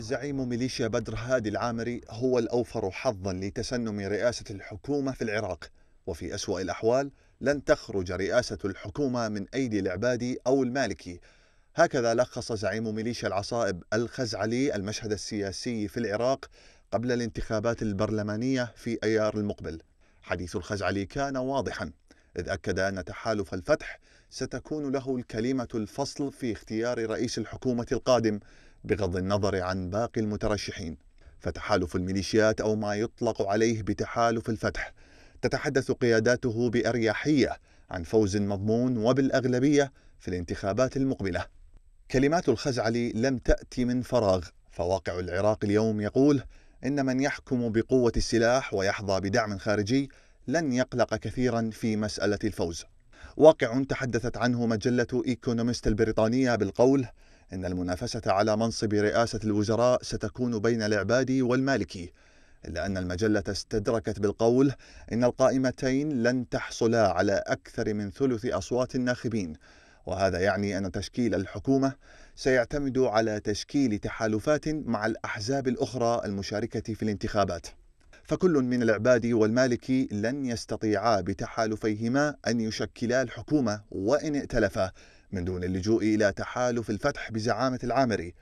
زعيم ميليشيا بدر هادي العامري هو الأوفر حظا لتسنم رئاسة الحكومة في العراق وفي أسوأ الأحوال لن تخرج رئاسة الحكومة من أيدي العبادي أو المالكي هكذا لخص زعيم ميليشيا العصائب الخزعلي المشهد السياسي في العراق قبل الانتخابات البرلمانية في أيار المقبل حديث الخزعلي كان واضحا إذ أكد أن تحالف الفتح ستكون له الكلمة الفصل في اختيار رئيس الحكومة القادم بغض النظر عن باقي المترشحين فتحالف الميليشيات أو ما يطلق عليه بتحالف الفتح تتحدث قياداته بأريحية عن فوز مضمون وبالأغلبية في الانتخابات المقبلة كلمات الخزعلي لم تأتي من فراغ فواقع العراق اليوم يقول إن من يحكم بقوة السلاح ويحظى بدعم خارجي لن يقلق كثيرا في مسألة الفوز واقع تحدثت عنه مجلة إيكونومست البريطانية بالقول إن المنافسة على منصب رئاسة الوزراء ستكون بين العبادي والمالكي إلا أن المجلة استدركت بالقول إن القائمتين لن تحصلا على أكثر من ثلث أصوات الناخبين وهذا يعني أن تشكيل الحكومة سيعتمد على تشكيل تحالفات مع الأحزاب الأخرى المشاركة في الانتخابات فكل من العباد والمالك لن يستطيعا بتحالفيهما أن يشكلا الحكومة وإن ائتلفا من دون اللجوء إلى تحالف الفتح بزعامة العامري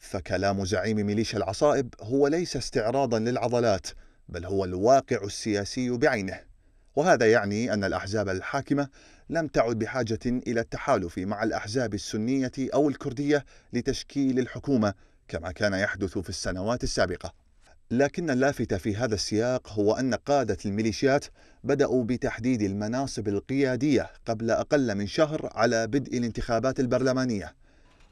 فكلام زعيم ميليشيا العصائب هو ليس استعراضا للعضلات بل هو الواقع السياسي بعينه وهذا يعني أن الأحزاب الحاكمة لم تعد بحاجة إلى التحالف مع الأحزاب السنية أو الكردية لتشكيل الحكومة كما كان يحدث في السنوات السابقة لكن اللافت في هذا السياق هو أن قادة الميليشيات بدأوا بتحديد المناصب القيادية قبل أقل من شهر على بدء الانتخابات البرلمانية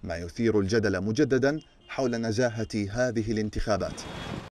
ما يثير الجدل مجددا حول نزاهة هذه الانتخابات